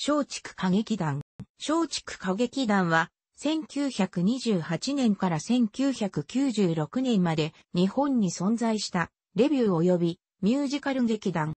松竹歌劇団。松竹歌劇団は、1928年から1996年まで日本に存在したレビュー及びミュージカル劇団。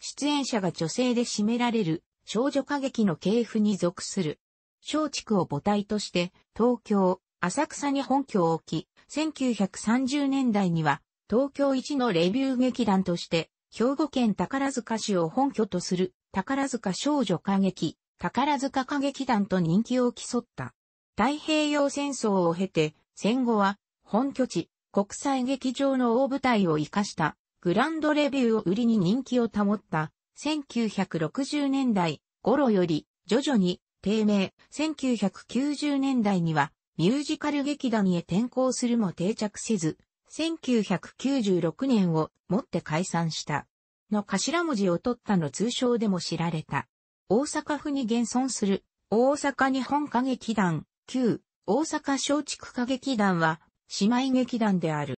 出演者が女性で占められる少女歌劇の系譜に属する。松竹を母体として東京、浅草に本拠を置き、1930年代には東京一のレビュー劇団として兵庫県宝塚市を本拠とする宝塚少女歌劇、宝塚歌劇団と人気を競った。太平洋戦争を経て、戦後は本拠地、国際劇場の大舞台を活かしたグランドレビューを売りに人気を保った1960年代頃より徐々に低迷、1990年代にはミュージカル劇団へ転校するも定着せず、1996年をもって解散した。の頭文字を取ったの通称でも知られた。大阪府に現存する大阪日本歌劇団、旧大阪松竹歌劇団は姉妹劇団である。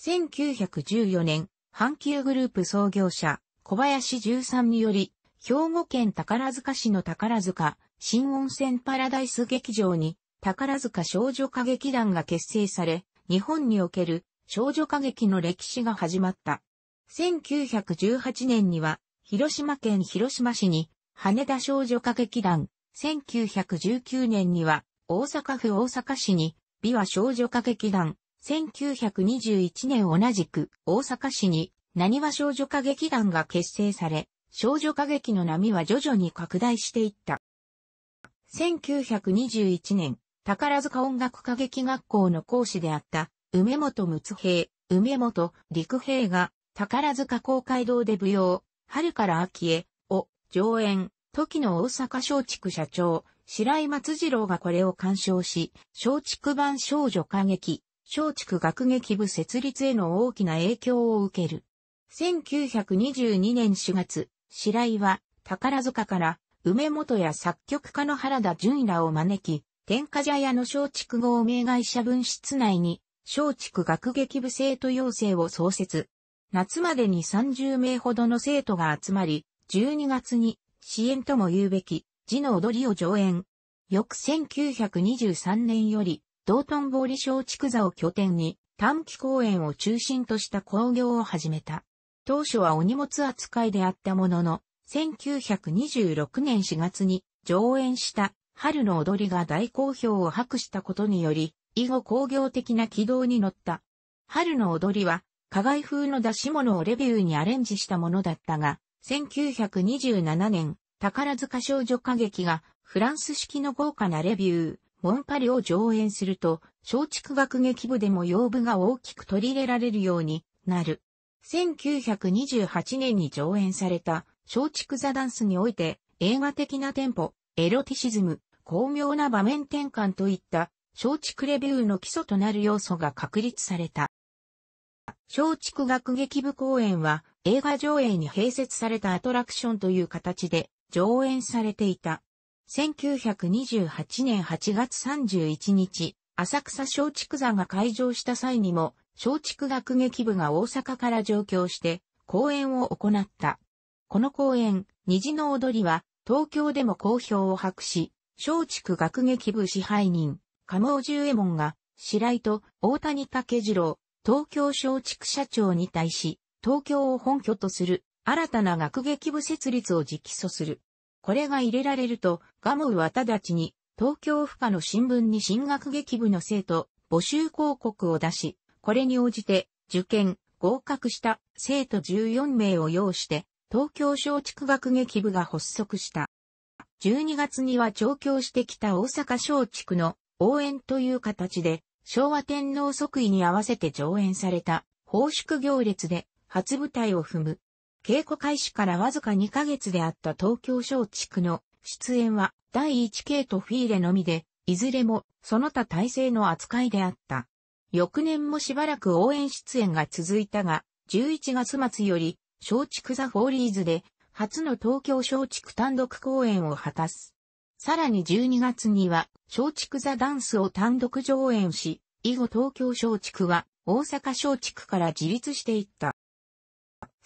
1914年、阪急グループ創業者、小林十三により、兵庫県宝塚市の宝塚、新温泉パラダイス劇場に、宝塚少女歌劇団が結成され、日本における少女歌劇の歴史が始まった。1918年には、広島県広島市に、羽田少女歌劇団、1919年には、大阪府大阪市に、美和少女歌劇団、1921年同じく、大阪市に、何は少女歌劇団が結成され、少女歌劇の波は徐々に拡大していった。1921年、宝塚音楽歌劇学校の講師であった、梅本睦平、梅本陸平が宝塚公会堂で舞踊、春から秋へ、を、上演、時の大阪松竹社長、白井松次郎がこれを鑑賞し、松竹版少女歌劇、松竹学劇部設立への大きな影響を受ける。1922年4月、白井は宝塚から梅本や作曲家の原田淳らを招き、天下茶屋の松竹号名会社分室内に、松竹学劇部生徒養成を創設、夏までに30名ほどの生徒が集まり、12月に支援とも言うべき、字の踊りを上演。翌1923年より、道頓堀小畜座を拠点に、短期公演を中心とした興行を始めた。当初はお荷物扱いであったものの、1926年4月に上演した春の踊りが大好評を博したことにより、以後工業的な軌道に乗った。春の踊りは加害風の出し物をレビューにアレンジしたものだったが、1927年、宝塚少女歌劇がフランス式の豪華なレビュー、モンパリを上演すると、松竹学劇部でも用部が大きく取り入れられるようになる。1928年に上演された松竹座ダンスにおいて映画的なテンポ、エロティシズム、巧妙な場面転換といった松竹レビューの基礎となる要素が確立された。松竹学劇部公演は映画上映に併設されたアトラクションという形で上演されていた。1928年8月31日、浅草松竹座が開場した際にも、松竹学劇部が大阪から上京して公演を行った。この公演、虹の踊りは東京でも好評を博し、松竹学劇部支配人、加茂十右衛門が、白井と大谷武次郎、東京松竹社長に対し、東京を本拠とする新たな学劇部設立を直訴する。これが入れられると、ガモウは直ちに東京府下の新聞に新学劇部の生徒募集広告を出し、これに応じて受験、合格した生徒14名を要して、東京松竹学劇部が発足した。12月には調教してきた大阪松竹の応援という形で昭和天皇即位に合わせて上演された、奉祝行列で、初舞台を踏む。稽古開始からわずか2ヶ月であった東京小畜の出演は、第1系とフィーレのみで、いずれも、その他体制の扱いであった。翌年もしばらく応援出演が続いたが、11月末より、小畜ザ・フォーリーズで、初の東京小畜単独公演を果たす。さらに12月には、松竹座ダンスを単独上演し、以後東京松竹は大阪松竹から自立していった。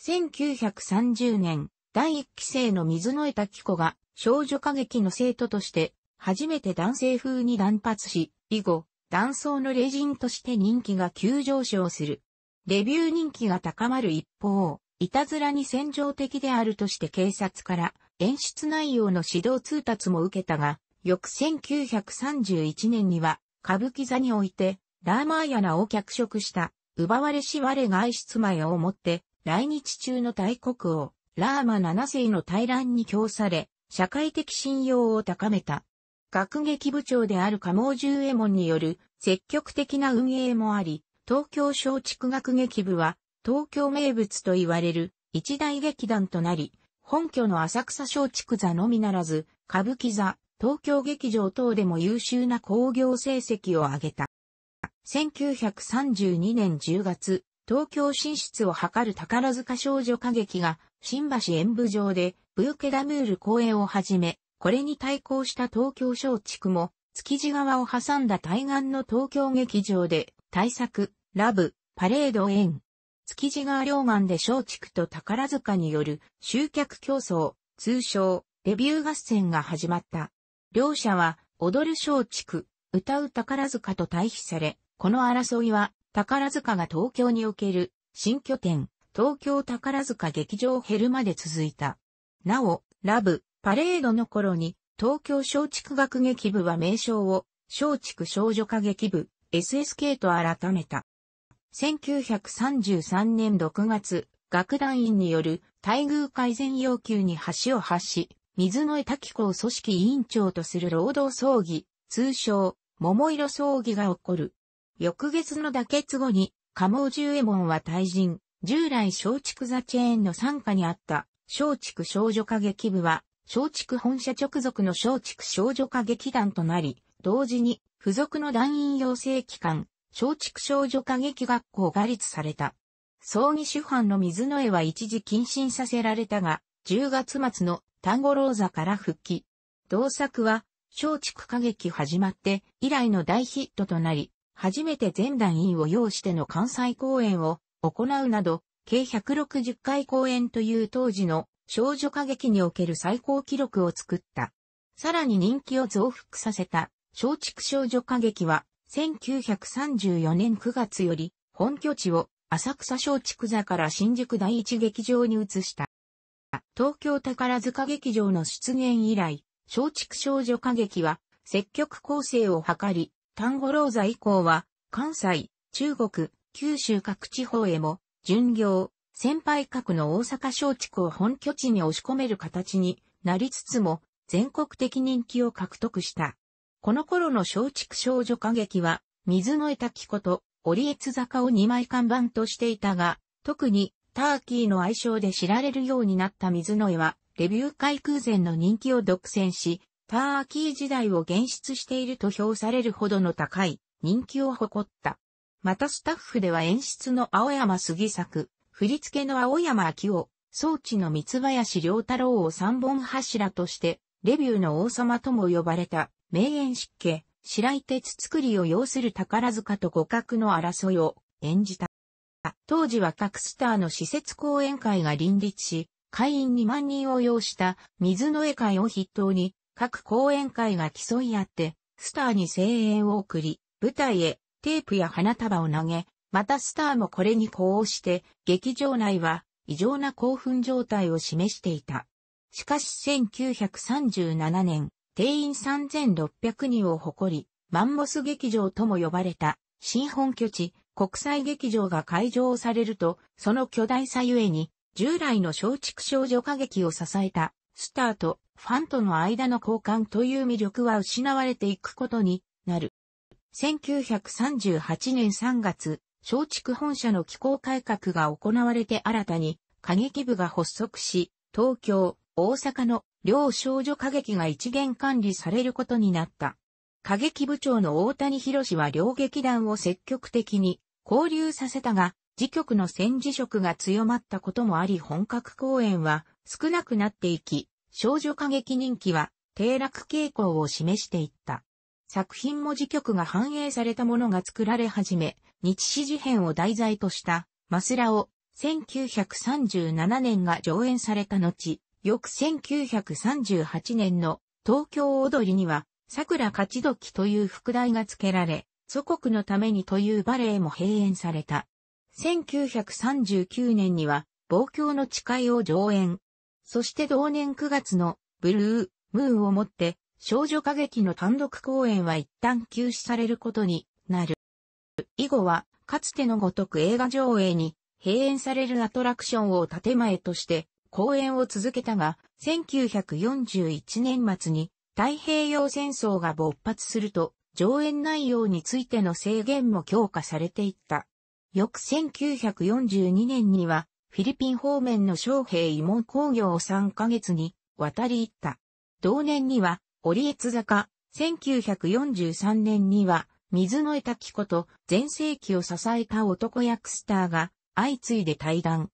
1930年、第1期生の水野枝貴子が少女歌劇の生徒として初めて男性風に断髪し、以後、男装のレジンとして人気が急上昇する。レビュー人気が高まる一方、いたずらに戦場的であるとして警察から演出内容の指導通達も受けたが、翌1931年には、歌舞伎座において、ラーマーヤナを脚色した、奪われし我外出前をもって、来日中の大国王、ラーマ7世の大乱に供され、社会的信用を高めた。学劇部長である茂十右衛門による積極的な運営もあり、東京松竹学劇部は東京名物と言われる一大劇団となり、本拠の浅草松竹座のみならず、歌舞伎座、東京劇場等でも優秀な興行成績を上げた。1932年10月、東京進出を図る宝塚少女歌劇が、新橋演舞場で、ブーケダムール公演をはじめ、これに対抗した東京松竹も、築地側を挟んだ対岸の東京劇場で、大作、ラブ、パレード演、築地川両岸で松竹と宝塚による集客競争、通称、デビュー合戦が始まった。両者は、踊る松竹、歌う宝塚と対比され、この争いは、宝塚が東京における新拠点、東京宝塚劇場を減るまで続いた。なお、ラブ、パレードの頃に、東京松竹学劇部は名称を、松竹少女歌劇部、SSK と改めた。1933年6月、楽団員による待遇改善要求に橋を発し、水野江滝子を組織委員長とする労働葬儀、通称、桃色葬儀が起こる。翌月の妥結後に、加茂十右衛門は退陣、従来松竹座チェーンの参加にあった松竹少女歌劇部は、松竹本社直属の松竹少女歌劇団となり、同時に付属の団員養成機関、小畜少女歌劇学校が立された。葬儀主犯の水野絵は一時謹慎させられたが、10月末の単語ーザから復帰。同作は、小畜歌劇始まって以来の大ヒットとなり、初めて全団員を要しての関西公演を行うなど、計160回公演という当時の少女歌劇における最高記録を作った。さらに人気を増幅させた、小畜少女歌劇は1934年9月より本拠地を浅草松竹座から新宿第一劇場に移した。東京宝塚劇場の出現以来、松竹少女歌劇は積極構成を図り、丹後老座以降は関西、中国、九州各地方へも巡業、先輩格の大阪松竹を本拠地に押し込める形になりつつも全国的人気を獲得した。この頃の松竹少女歌劇は、水の得滝こと、折越坂を2枚看板としていたが、特に、ターキーの愛称で知られるようになった水野絵は、レビュー会空前の人気を独占し、ターキー時代を現出していると評されるほどの高い人気を誇った。またスタッフでは演出の青山杉作、振り付けの青山明夫、装置の三林良太郎を三本柱として、レビューの王様とも呼ばれた名演湿気、白井鉄作りを要する宝塚と互角の争いを演じた。当時は各スターの施設講演会が林立し、会員2万人を要した水の絵会を筆頭に、各講演会が競い合って、スターに声援を送り、舞台へテープや花束を投げ、またスターもこれに呼応して、劇場内は異常な興奮状態を示していた。しかし1937年、定員3600人を誇り、マンモス劇場とも呼ばれた新本拠地国際劇場が開場されると、その巨大さゆえに従来の小畜少女歌劇を支えたスターとファンとの間の交換という魅力は失われていくことになる。1938年3月、小畜本社の機構改革が行われて新たに歌劇部が発足し、東京、大阪の両少女歌劇が一元管理されることになった。歌劇部長の大谷博士は両劇団を積極的に交流させたが、自局の戦時色が強まったこともあり本格公演は少なくなっていき、少女歌劇人気は低落傾向を示していった。作品も自局が反映されたものが作られ始め、日誌事変を題材としたマスラを1937年が上演された後、翌1938年の東京踊りには、桜勝どきという副題が付けられ、祖国のためにというバレエも閉演された。1939年には、望郷の誓いを上演。そして同年9月のブルー、ムーンをもって、少女歌劇の単独公演は一旦休止されることになる。以後は、かつてのごとく映画上映に、閉園されるアトラクションを建前として、講演を続けたが、1941年末に太平洋戦争が勃発すると、上演内容についての制限も強化されていった。翌1942年には、フィリピン方面の将兵慰問工業を3ヶ月に渡り行った。同年には、折越坂、1943年には、水野江滝こと、前世紀を支えた男役スターが、相次いで対談。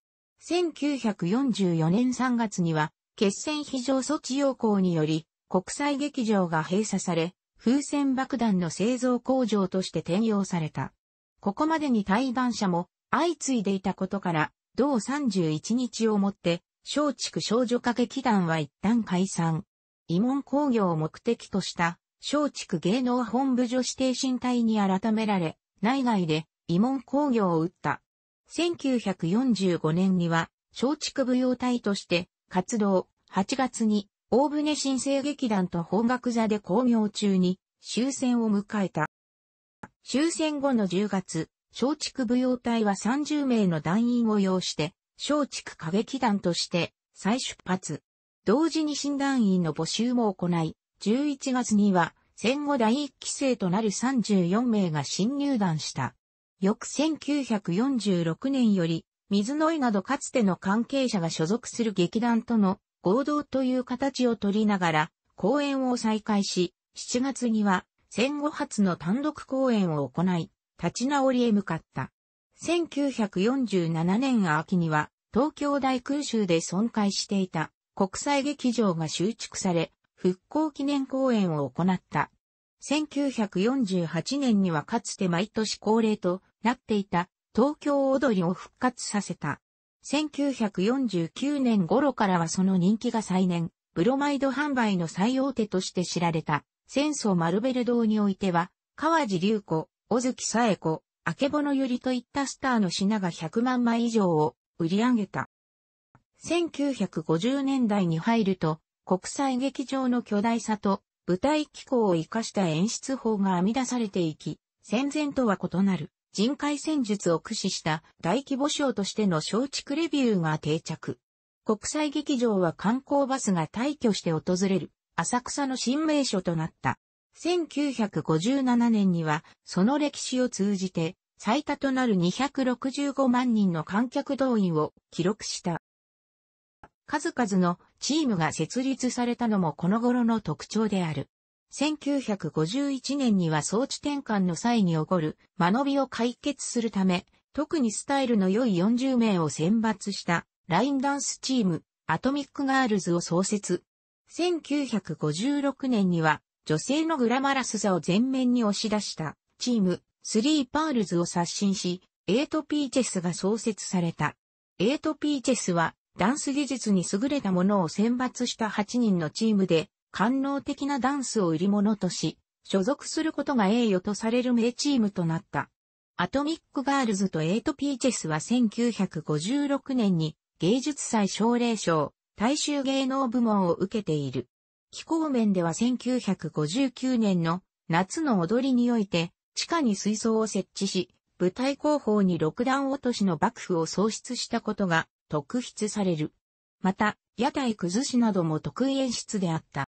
1944年3月には、決戦非常措置要項により、国際劇場が閉鎖され、風船爆弾の製造工場として転用された。ここまでに対談者も相次いでいたことから、同31日をもって、松竹少女歌劇団は一旦解散。慰問工業を目的とした松竹芸能本部女子挺身隊に改められ、内外で慰問工業を打った1945年には、松竹舞踊隊として活動、8月に大船新生劇団と本学座で工業中に終戦を迎えた。終戦後の10月、松竹舞踊隊は30名の団員を要して、松竹歌劇団として再出発。同時に新団員の募集も行い、11月には戦後第1期生となる34名が新入団した。翌1946年より、水野井などかつての関係者が所属する劇団との合同という形を取りながら、公演を再開し、7月には戦後初の単独公演を行い、立ち直りへ向かった。1947年秋には、東京大空襲で損壊していた国際劇場が修築され、復興記念公演を行った。1948年にはかつて毎年恒例となっていた東京踊りを復活させた。1949年頃からはその人気が再燃、ブロマイド販売の最大手として知られた、戦争マルベル堂においては、川地隆子、小月佐恵子、あけぼのゆりといったスターの品が100万枚以上を売り上げた。1950年代に入ると、国際劇場の巨大さと舞台機構を活かした演出法が編み出されていき、戦前とは異なる人海戦術を駆使した大規模賞としての松竹レビューが定着。国際劇場は観光バスが退去して訪れる浅草の新名所となった。1957年にはその歴史を通じて最多となる265万人の観客動員を記録した。数々のチームが設立されたのもこの頃の特徴である。1951年には装置転換の際に起こる間延びを解決するため、特にスタイルの良い40名を選抜したラインダンスチーム、アトミックガールズを創設。1956年には女性のグラマラスさを前面に押し出したチーム、スリーパールズを刷新し、エイトピーチェスが創設された。エイトピーチェスはダンス技術に優れたものを選抜した8人のチームで、官能的なダンスを売り物とし、所属することが栄誉とされる名チームとなった。アトミックガールズとエイトピーチェスは1956年に芸術祭奨励賞、大衆芸能部門を受けている。気候面では1959年の夏の踊りにおいて、地下に水槽を設置し、舞台後方に六段落としの幕府を創出したことが特筆される。また、屋台崩しなども得意演出であった。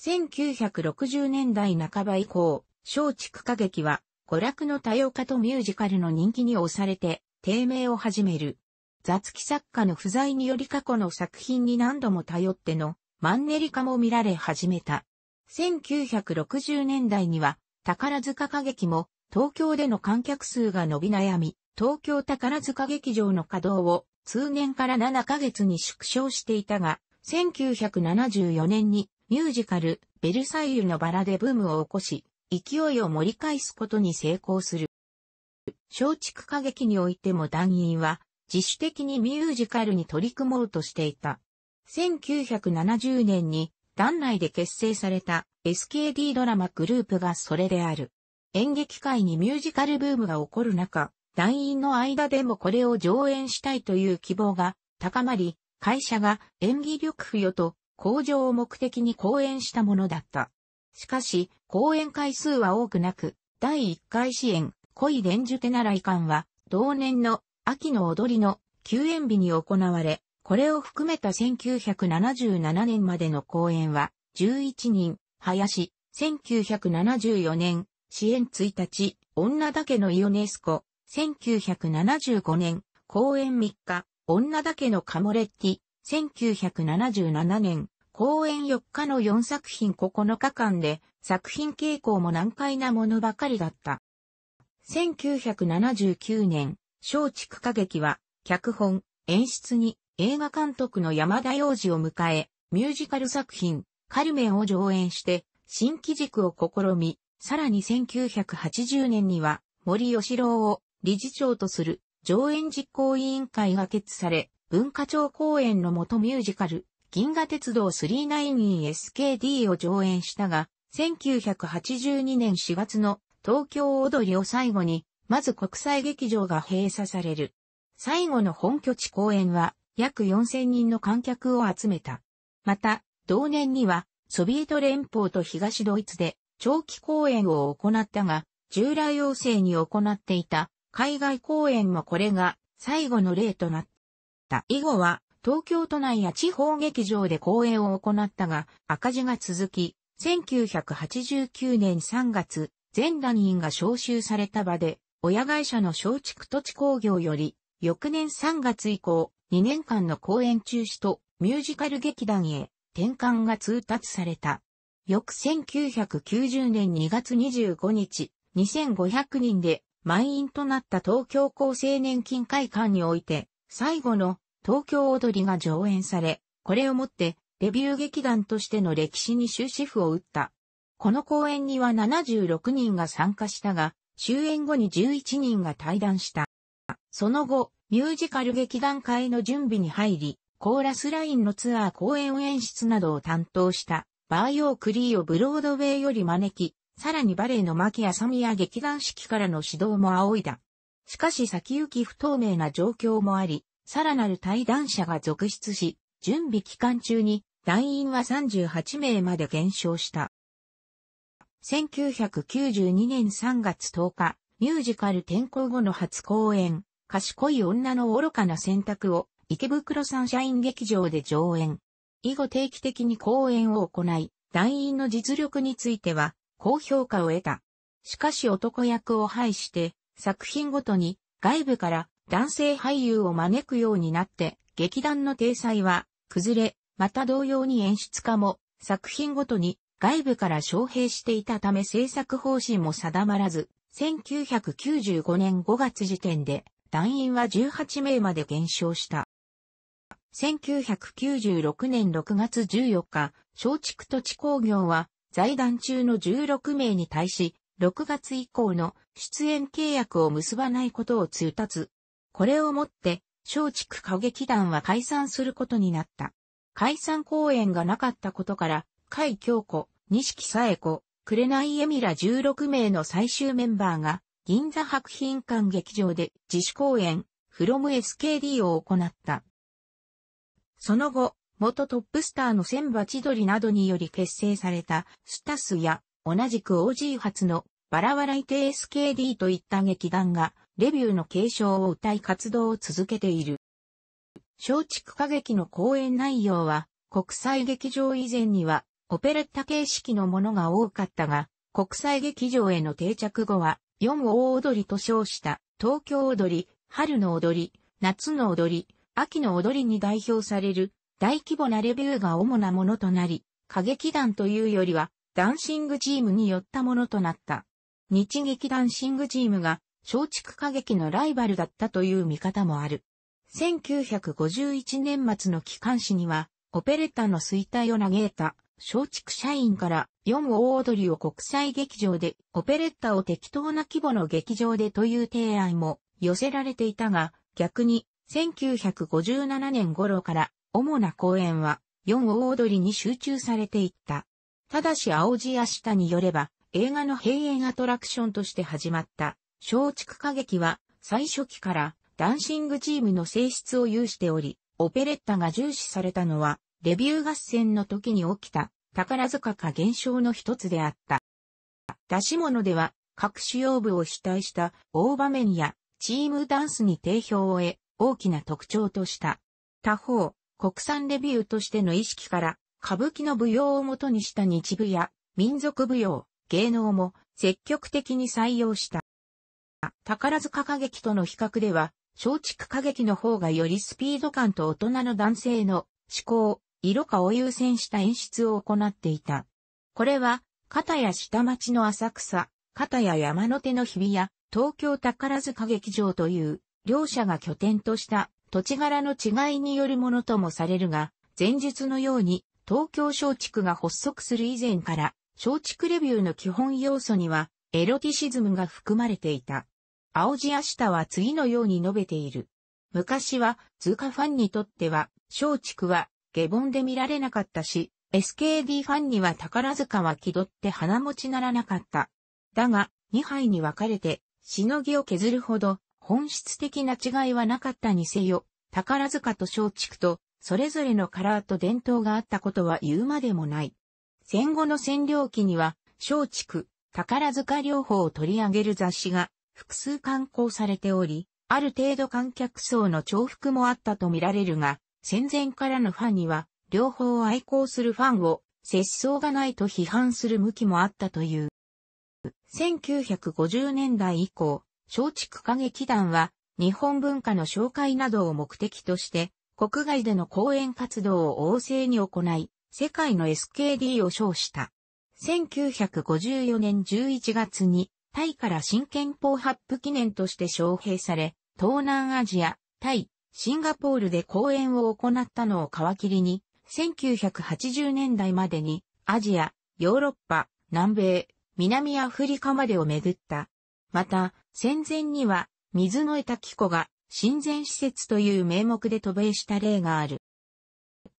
1960年代半ば以降、松竹歌劇は、娯楽の多様化とミュージカルの人気に押されて、低迷を始める。雑記作家の不在により過去の作品に何度も頼っての、マンネリ化も見られ始めた。1960年代には、宝塚歌劇も、東京での観客数が伸び悩み、東京宝塚劇場の稼働を、通年から7ヶ月に縮小していたが、1974年にミュージカル、ベルサイユのバラでブームを起こし、勢いを盛り返すことに成功する。松竹歌劇においても団員は、自主的にミュージカルに取り組もうとしていた。1970年に、団内で結成された SKD ドラマグループがそれである。演劇界にミュージカルブームが起こる中、団員の間でもこれを上演したいという希望が高まり、会社が演技力付与と向上を目的に講演したものだった。しかし、講演回数は多くなく、第1回支援、恋伝授手習い館は、同年の秋の踊りの休園日に行われ、これを含めた1977年までの講演は、11人、林、1974年、支援1日、女だけのイオネスコ、1975年、公演3日、女だけのカモレッティ、1977年、公演4日の4作品9日間で、作品傾向も難解なものばかりだった。1979年、松竹歌劇は、脚本、演出に映画監督の山田洋次を迎え、ミュージカル作品、カルメンを上演して、新機軸を試み、さらに1980年には、森吉郎を理事長とする上演実行委員会が決され、文化庁公演の元ミュージカル、銀河鉄道 39ESKD を上演したが、1982年4月の東京踊りを最後に、まず国際劇場が閉鎖される。最後の本拠地公演は約4000人の観客を集めた。また、同年にはソビエト連邦と東ドイツで長期公演を行ったが、従来要請に行っていた海外公演もこれが最後の例となった。。以後は、東京都内や地方劇場で公演を行ったが、赤字が続き、1989年3月、全団員が招集された場で、親会社の松竹土地工業より、翌年3月以降、2年間の公演中止とミュージカル劇団へ転換が通達された。翌1990年2月25日、2500人で満員となった東京厚生年金会館において、最後の東京踊りが上演され、これをもってデビュー劇団としての歴史に終止符を打った。この公演には76人が参加したが、終演後に11人が退団した。その後、ミュージカル劇団会の準備に入り、コーラスラインのツアー公演演出などを担当した、バーヨークリーをブロードウェイより招き、さらにバレエのサミ宮劇団式からの指導も仰いだ。しかし先行き不透明な状況もあり、さらなる対談者が続出し、準備期間中に団員は38名まで減少した。1992年3月10日、ミュージカル転校後の初公演、賢い女の愚かな選択を池袋サンシャイン劇場で上演。以後定期的に公演を行い、団員の実力については高評価を得た。しかし男役を排して作品ごとに外部から男性俳優を招くようになって、劇団の体裁は崩れ、また同様に演出家も作品ごとに外部から招聘していたため制作方針も定まらず、1995年5月時点で団員は18名まで減少した。1996年6月14日、松竹土地工業は財団中の16名に対し、6月以降の出演契約を結ばないことを通達。これをもって、松竹歌劇団は解散することになった。解散公演がなかったことから、甲斐京子、錦紗恵子、紅エミラ16名の最終メンバーが、銀座博品館劇場で自主公演、from SKD を行った。その後、元トップスターの千葉千鳥などにより結成されたスタスや同じく OG 発のバラ笑いて SKD といった劇団が、レビューの継承を歌い活動を続けている。松竹歌劇の公演内容は、国際劇場以前には、オペレッタ形式のものが多かったが、国際劇場への定着後は、四大踊りと称した、東京踊り、春の踊り、夏の踊り、秋の踊りに代表される、大規模なレビューが主なものとなり、歌劇団というよりは、ダンシングチームによったものとなった。日劇ダンシングチームが松竹歌劇のライバルだったという見方もある。1951年末の機関誌には、オペレッタの衰退を嘆いた松竹社員から4大踊りを国際劇場で、オペレッタを適当な規模の劇場でという提案も寄せられていたが、逆に1957年頃から主な公演は4大踊りに集中されていった。ただし青地屋下によれば、映画の閉園アトラクションとして始まった、松竹歌劇は、最初期から、ダンシングチームの性質を有しており、オペレッタが重視されたのは、レビュー合戦の時に起きた、宝塚化現象の一つであった。出し物では、各主要部を主体した大場面やチームダンスに定評を得、大きな特徴とした。他方、国産レビューとしての意識から、歌舞伎の舞踊をもとにした日舞や民族舞踊、芸能も積極的に採用した。宝塚歌劇との比較では、松竹歌劇の方がよりスピード感と大人の男性の思考、色化を優先した演出を行っていた。これは、片や下町の浅草、片や山の手の日比や東京宝塚劇場という両者が拠点とした土地柄の違いによるものともされるが、前述のように東京松竹が発足する以前から、松竹レビューの基本要素には、エロティシズムが含まれていた。青地明日は次のように述べている。昔は、通貨ファンにとっては、松竹は、下凡で見られなかったし、SKD ファンには宝塚は気取って鼻持ちならなかった。だが、2杯に分かれて、しのぎを削るほど、本質的な違いはなかったにせよ、宝塚と松竹とそれぞれのカラーと伝統があったことは言うまでもない。戦後の占領期には、松竹、宝塚両方を取り上げる雑誌が複数刊行されており、ある程度観客層の重複もあったとみられるが、戦前からのファンには、両方を愛好するファンを、接しそうがないと批判する向きもあったという。1950年代以降、松竹歌劇団は、日本文化の紹介などを目的として、国外での講演活動を旺盛に行い、世界の SKD を称した。1954年11月に、タイから新憲法発布記念として招聘され、東南アジア、タイ、シンガポールで講演を行ったのを皮切りに、1980年代までに、アジア、ヨーロッパ、南米、南アフリカまでを巡った。また、戦前には、水得た滝子が親善施設という名目で渡米した例がある。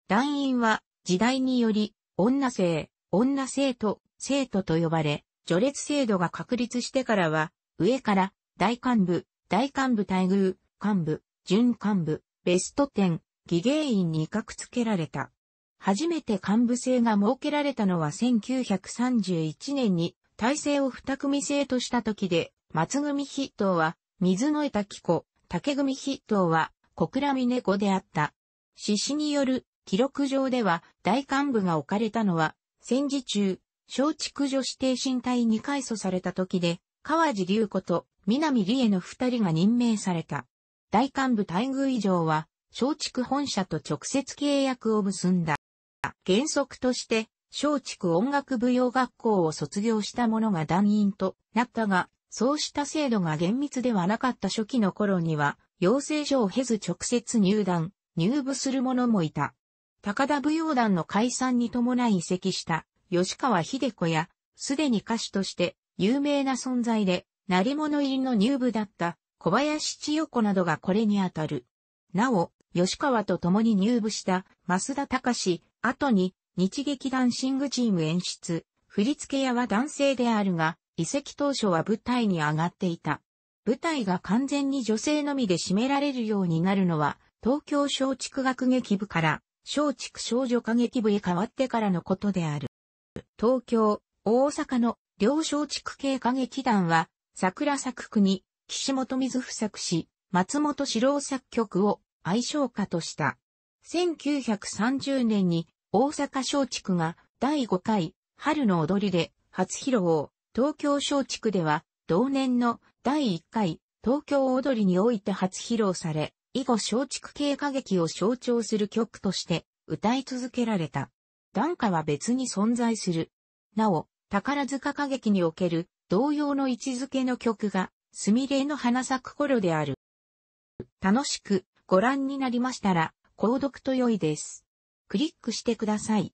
団員は時代により女性、女生徒、生徒と呼ばれ、序列制度が確立してからは、上から大幹部、大幹部待遇、幹部、準幹部、ベスト10、義芸員に格付けられた。初めて幹部制が設けられたのは1931年に体制を二組制とした時で、松組筆頭は水得た紀子、竹組筆頭は小倉美猫であった。獅子による記録上では大幹部が置かれたのは戦時中、小畜女指定身体に改組された時で、川地隆子と南理恵の二人が任命された。大幹部待遇以上は、小畜本社と直接契約を結んだ。原則として、小畜音楽舞踊学校を卒業した者が団員となったが、そうした制度が厳密ではなかった初期の頃には、養成所を経ず直接入団、入部する者もいた。高田舞踊団の解散に伴い移籍した吉川秀子や、すでに歌手として有名な存在で、成り物入りの入部だった小林千代子などがこれにあたる。なお、吉川と共に入部した増田隆、後に日劇団シングチーム演出、振付屋は男性であるが、遺跡当初は舞台に上がっていた。舞台が完全に女性のみで占められるようになるのは、東京松竹学劇部から松竹少女歌劇部へ変わってからのことである。東京、大阪の両松竹系歌劇団は、桜作区に岸本水不作詞、松本史郎作曲を愛称歌とした。1930年に大阪松竹が第5回春の踊りで初披露を東京松竹では、同年の第1回東京踊りにおいて初披露され、以後松竹系歌劇を象徴する曲として歌い続けられた。段歌は別に存在する。なお、宝塚歌劇における同様の位置づけの曲が、すみれの花咲く頃である。楽しくご覧になりましたら、購読と良いです。クリックしてください。